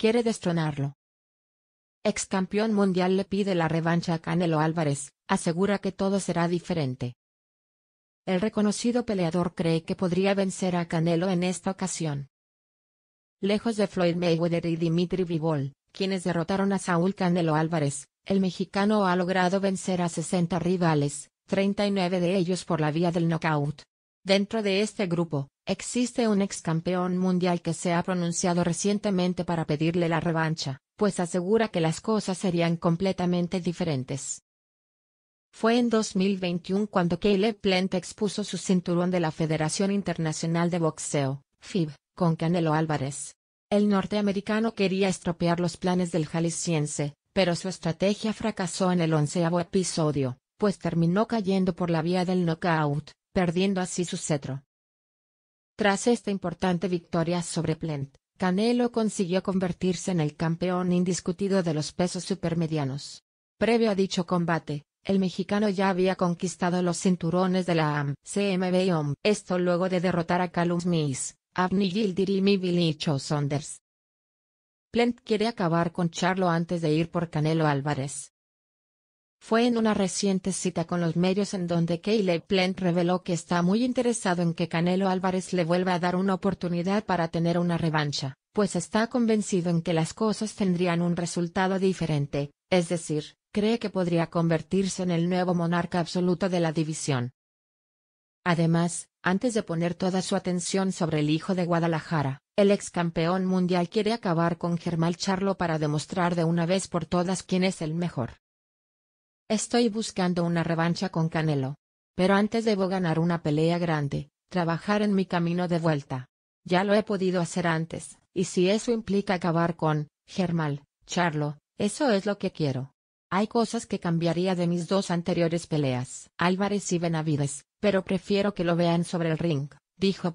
Quiere destronarlo. Ex campeón mundial le pide la revancha a Canelo Álvarez, asegura que todo será diferente. El reconocido peleador cree que podría vencer a Canelo en esta ocasión. Lejos de Floyd Mayweather y Dimitri Vivol, quienes derrotaron a Saúl Canelo Álvarez, el mexicano ha logrado vencer a 60 rivales, 39 de ellos por la vía del knockout. Dentro de este grupo, Existe un ex campeón mundial que se ha pronunciado recientemente para pedirle la revancha, pues asegura que las cosas serían completamente diferentes. Fue en 2021 cuando Caleb Plant expuso su cinturón de la Federación Internacional de Boxeo, FIB, con Canelo Álvarez. El norteamericano quería estropear los planes del jalisciense, pero su estrategia fracasó en el onceavo episodio, pues terminó cayendo por la vía del knockout, perdiendo así su cetro. Tras esta importante victoria sobre Plent, Canelo consiguió convertirse en el campeón indiscutido de los pesos supermedianos. Previo a dicho combate, el mexicano ya había conquistado los cinturones de la AM, CMB y OM, esto luego de derrotar a Callum Smith, Avni Gildirim y Cho Saunders. Plent quiere acabar con Charlo antes de ir por Canelo Álvarez. Fue en una reciente cita con los medios en donde Caleb Plant reveló que está muy interesado en que Canelo Álvarez le vuelva a dar una oportunidad para tener una revancha, pues está convencido en que las cosas tendrían un resultado diferente, es decir, cree que podría convertirse en el nuevo monarca absoluto de la división. Además, antes de poner toda su atención sobre el hijo de Guadalajara, el ex campeón mundial quiere acabar con Germán Charlo para demostrar de una vez por todas quién es el mejor. Estoy buscando una revancha con Canelo. Pero antes debo ganar una pelea grande, trabajar en mi camino de vuelta. Ya lo he podido hacer antes, y si eso implica acabar con, Germal, Charlo, eso es lo que quiero. Hay cosas que cambiaría de mis dos anteriores peleas, Álvarez y Benavides, pero prefiero que lo vean sobre el ring, dijo